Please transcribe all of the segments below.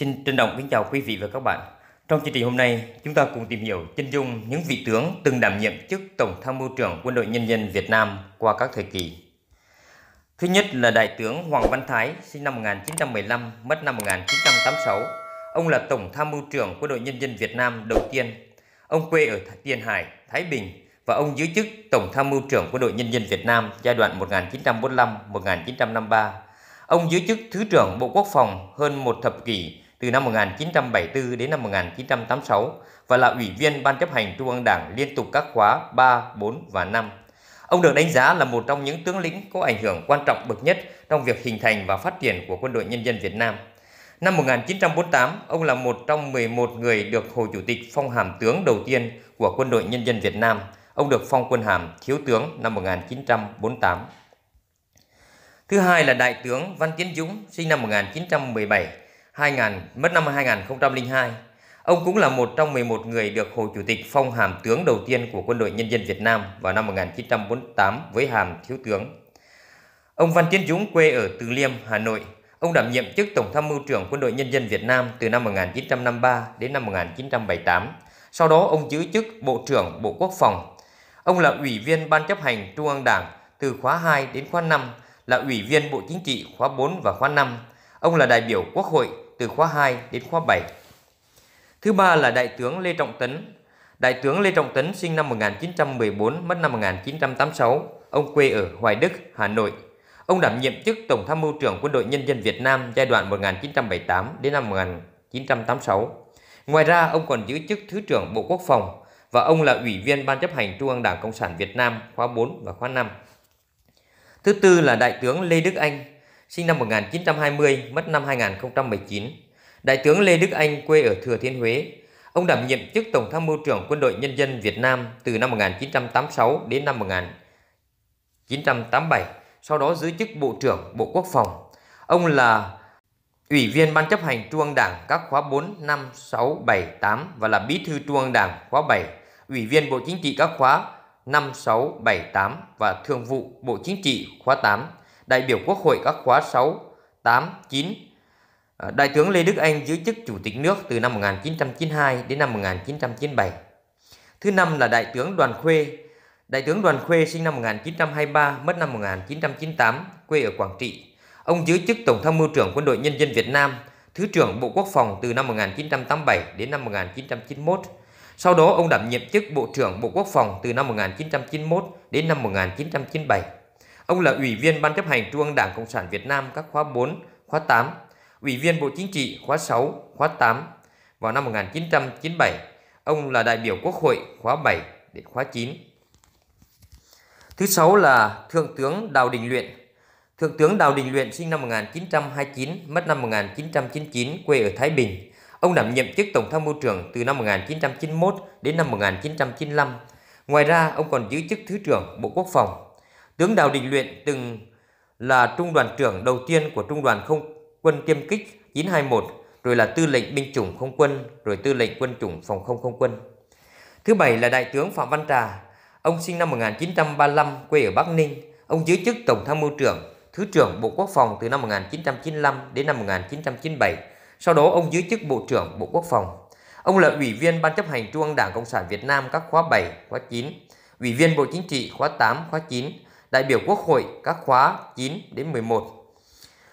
Xin trân trọng kính chào quý vị và các bạn. Trong chương trình hôm nay, chúng ta cùng tìm hiểu chân dung những vị tướng từng đảm nhiệm chức Tổng tham mưu trưởng Quân đội Nhân dân Việt Nam qua các thời kỳ. Thứ nhất là Đại tướng Hoàng Văn Thái, sinh năm 1915, mất năm 1986. Ông là Tổng tham mưu trưởng Quân đội Nhân dân Việt Nam đầu tiên. Ông quê ở Tiền Hải, Thái Bình và ông giữ chức Tổng tham mưu trưởng Quân đội Nhân dân Việt Nam giai đoạn 1945-1953. Ông giữ chức Thứ trưởng Bộ Quốc phòng hơn một thập kỷ từ năm 1974 đến năm 1986 và là ủy viên Ban chấp hành Trung ương Đảng liên tục các khóa 3, 4 và 5. Ông được đánh giá là một trong những tướng lĩnh có ảnh hưởng quan trọng bậc nhất trong việc hình thành và phát triển của quân đội nhân dân Việt Nam. Năm 1948, ông là một trong 11 người được Hồ Chủ tịch phong hàm tướng đầu tiên của quân đội nhân dân Việt Nam. Ông được phong quân hàm thiếu tướng năm 1948. Thứ hai là Đại tướng Văn Tiến Dũng, sinh năm 1917, 2000, mất năm 2002. Ông cũng là một trong 11 người được Hồ Chủ tịch phong hàm tướng đầu tiên của Quân đội Nhân dân Việt Nam vào năm 1948 với hàm thiếu tướng. Ông Văn Tiến Dũng quê ở Từ Liêm, Hà Nội. Ông đảm nhiệm chức Tổng tham mưu trưởng Quân đội Nhân dân Việt Nam từ năm 1953 đến năm 1978. Sau đó ông giữ chức Bộ trưởng Bộ Quốc phòng. Ông là Ủy viên Ban chấp hành Trung ương Đảng từ khóa 2 đến khóa 5, là Ủy viên Bộ Chính trị khóa 4 và khóa 5, Ông là đại biểu Quốc hội từ khóa 2 đến khóa 7. Thứ ba là Đại tướng Lê Trọng Tấn. Đại tướng Lê Trọng Tấn sinh năm 1914, mất năm 1986. Ông quê ở Hoài Đức, Hà Nội. Ông đảm nhiệm chức Tổng tham mưu trưởng Quân đội Nhân dân Việt Nam giai đoạn 1978 đến năm 1986. Ngoài ra, ông còn giữ chức Thứ trưởng Bộ Quốc phòng và ông là Ủy viên Ban chấp hành Trung ương Đảng Cộng sản Việt Nam khóa 4 và khóa 5. Thứ tư là Đại tướng Lê Đức Anh sinh năm 1920, mất năm 2019. Đại tướng Lê Đức Anh quê ở Thừa Thiên Huế. Ông đảm nhiệm chức Tổng tham mưu trưởng Quân đội Nhân dân Việt Nam từ năm 1986 đến năm 1987, sau đó giữ chức Bộ trưởng Bộ Quốc phòng. Ông là Ủy viên Ban chấp hành Trung ương Đảng các khóa 4, 5, 6, 7, 8 và là Bí thư Trung ương Đảng khóa 7, Ủy viên Bộ Chính trị các khóa 5, 6, 7, 8 và Thường vụ Bộ Chính trị khóa 8 đại biểu Quốc hội các khóa 6, 8, 9. Đại tướng Lê Đức Anh giữ chức Chủ tịch nước từ năm 1992 đến năm 1997. Thứ năm là Đại tướng Đoàn Khuê. Đại tướng Đoàn Khuê sinh năm 1923, mất năm 1998, quê ở Quảng Trị. Ông giữ chức Tổng tham mưu trưởng Quân đội Nhân dân Việt Nam, Thứ trưởng Bộ Quốc phòng từ năm 1987 đến năm 1991. Sau đó ông đảm nhiệm chức Bộ trưởng Bộ Quốc phòng từ năm 1991 đến năm 1997. Ông là Ủy viên Ban chấp hành Trung ương Đảng Cộng sản Việt Nam các khóa 4, khóa 8, Ủy viên Bộ Chính trị khóa 6, khóa 8. Vào năm 1997, ông là đại biểu Quốc hội khóa 7 đến khóa 9. Thứ sáu là Thượng tướng Đào Đình Luyện. Thượng tướng Đào Đình Luyện sinh năm 1929, mất năm 1999, quê ở Thái Bình. Ông đảm nhiệm chức Tổng tham mưu trưởng từ năm 1991 đến năm 1995. Ngoài ra, ông còn giữ chức Thứ trưởng Bộ Quốc phòng Tướng Đào Đình Luyện từng là trung đoàn trưởng đầu tiên của trung đoàn không quân tiêm kích 921, rồi là tư lệnh binh chủng không quân, rồi tư lệnh quân chủng phòng không không quân. Thứ bảy là đại tướng Phạm Văn Trà. Ông sinh năm 1935, quê ở Bắc Ninh. Ông giữ chức Tổng tham mưu trưởng, Thứ trưởng Bộ Quốc phòng từ năm 1995 đến năm 1997. Sau đó ông giữ chức Bộ trưởng Bộ Quốc phòng. Ông là Ủy viên Ban chấp hành Trung ương Đảng Cộng sản Việt Nam các khóa 7, khóa 9, Ủy viên Bộ Chính trị khóa 8, khóa 9, đại biểu Quốc hội các khóa 9 đến 11.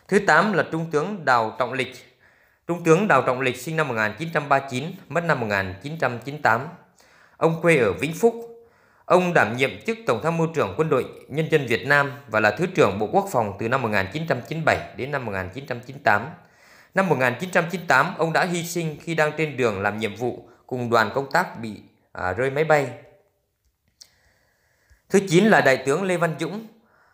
Thứ 8 là Trung tướng Đào Trọng Lịch. Trung tướng Đào Trọng Lịch sinh năm 1939, mất năm 1998. Ông quê ở Vĩnh Phúc. Ông đảm nhiệm chức Tổng tham mưu trưởng Quân đội Nhân dân Việt Nam và là Thứ trưởng Bộ Quốc phòng từ năm 1997 đến năm 1998. Năm 1998, ông đã hy sinh khi đang trên đường làm nhiệm vụ cùng đoàn công tác bị à, rơi máy bay Thứ 9 là Đại tướng Lê Văn Dũng.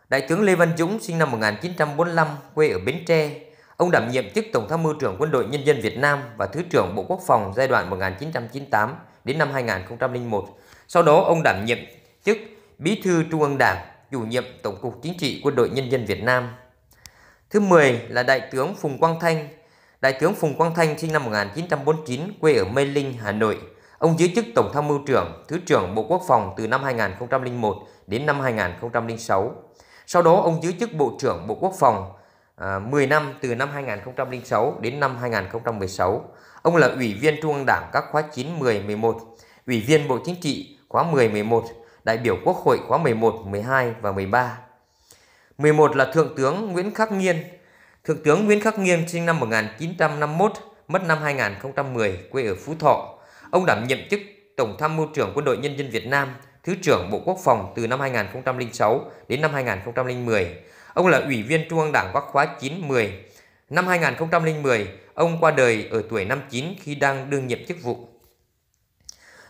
Đại tướng Lê Văn Dũng sinh năm 1945, quê ở Bến Tre. Ông đảm nhiệm chức Tổng tham mưu trưởng Quân đội Nhân dân Việt Nam và Thứ trưởng Bộ Quốc phòng giai đoạn 1998 đến năm 2001. Sau đó ông đảm nhiệm chức Bí thư Trung ương Đảng, chủ nhiệm Tổng cục Chính trị Quân đội Nhân dân Việt Nam. Thứ 10 là Đại tướng Phùng Quang Thanh. Đại tướng Phùng Quang Thanh sinh năm 1949, quê ở Mê Linh, Hà Nội. Ông giữ chức Tổng tham mưu trưởng, Thứ trưởng Bộ Quốc phòng từ năm 2001 đến năm 2006. Sau đó ông giữ chức Bộ trưởng Bộ Quốc phòng à, 10 năm từ năm 2006 đến năm 2016. Ông là Ủy viên Trung ương Đảng các khóa 9, 10, 11, Ủy viên Bộ Chính trị khóa 10, 11, đại biểu Quốc hội khóa 11, 12 và 13. 11 là Thượng tướng Nguyễn Khắc Nghiên. Thượng tướng Nguyễn Khắc Nghiên sinh năm 1951, mất năm 2010, quê ở Phú Thọ. Ông đảm nhiệm chức Tổng tham mưu trưởng Quân đội Nhân dân Việt Nam, Thứ trưởng Bộ Quốc phòng từ năm 2006 đến năm 2010. Ông là Ủy viên Trung ương Đảng các khóa 9-10. Năm 2010, ông qua đời ở tuổi 59 khi đang đương nhiệm chức vụ.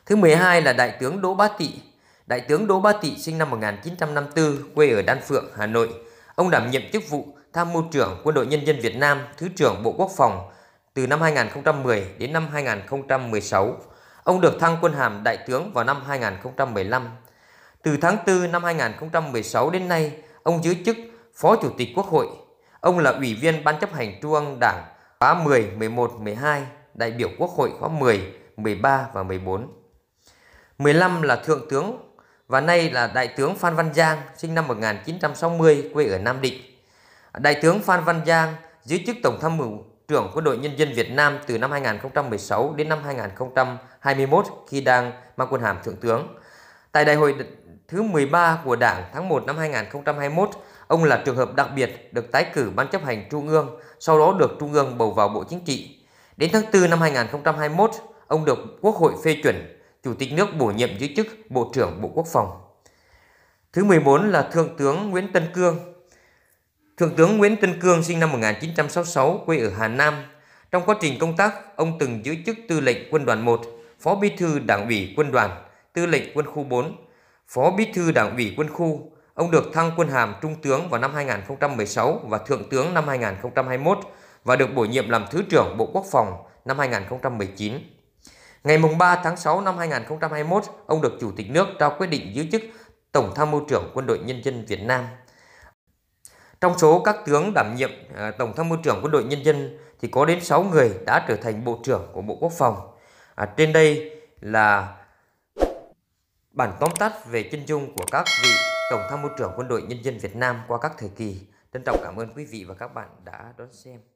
Thứ 12 là Đại tướng Đỗ Bá Tị. Đại tướng Đỗ Bá Tị sinh năm 1954, quê ở Đan Phượng, Hà Nội. Ông đảm nhiệm chức vụ Tham mưu trưởng Quân đội Nhân dân Việt Nam, Thứ trưởng Bộ Quốc phòng từ năm 2010 đến năm 2016. Ông được thăng quân hàm đại tướng vào năm 2015. Từ tháng 4 năm 2016 đến nay, ông giữ chức Phó Chủ tịch Quốc hội. Ông là Ủy viên Ban chấp hành Trung ương Đảng khóa 10, 11, 12, đại biểu Quốc hội khóa 10, 13 và 14. 15 là Thượng tướng và nay là Đại tướng Phan Văn Giang, sinh năm 1960, quê ở Nam Định. Đại tướng Phan Văn Giang giữ chức Tổng tham mưu trưởng Quân đội Nhân dân Việt Nam từ năm 2016 đến năm 2021 khi đang mang quân hàm Thượng tướng. Tại đại hội thứ 13 của Đảng tháng 1 năm 2021, ông là trường hợp đặc biệt được tái cử Ban chấp hành Trung ương, sau đó được Trung ương bầu vào Bộ Chính trị. Đến tháng 4 năm 2021, ông được Quốc hội phê chuẩn, Chủ tịch nước bổ nhiệm giữ chức Bộ trưởng Bộ Quốc phòng. Thứ 14 là Thượng tướng Nguyễn Tân Cương, Thượng tướng Nguyễn Tân Cương sinh năm 1966 quê ở Hà Nam. Trong quá trình công tác, ông từng giữ chức tư lệnh quân đoàn 1, phó bí thư đảng ủy quân đoàn, tư lệnh quân khu 4, phó bí thư đảng ủy quân khu. Ông được thăng quân hàm trung tướng vào năm 2016 và thượng tướng năm 2021 và được bổ nhiệm làm thứ trưởng Bộ Quốc phòng năm 2019. Ngày 3 tháng 6 năm 2021, ông được Chủ tịch nước trao quyết định giữ chức Tổng tham mưu trưởng Quân đội Nhân dân Việt Nam trong số các tướng đảm nhiệm à, Tổng tham mưu trưởng quân đội nhân dân thì có đến 6 người đã trở thành Bộ trưởng của Bộ Quốc phòng. À, trên đây là bản tóm tắt về chân dung của các vị Tổng tham mưu trưởng quân đội nhân dân Việt Nam qua các thời kỳ. Trân trọng cảm ơn quý vị và các bạn đã đón xem.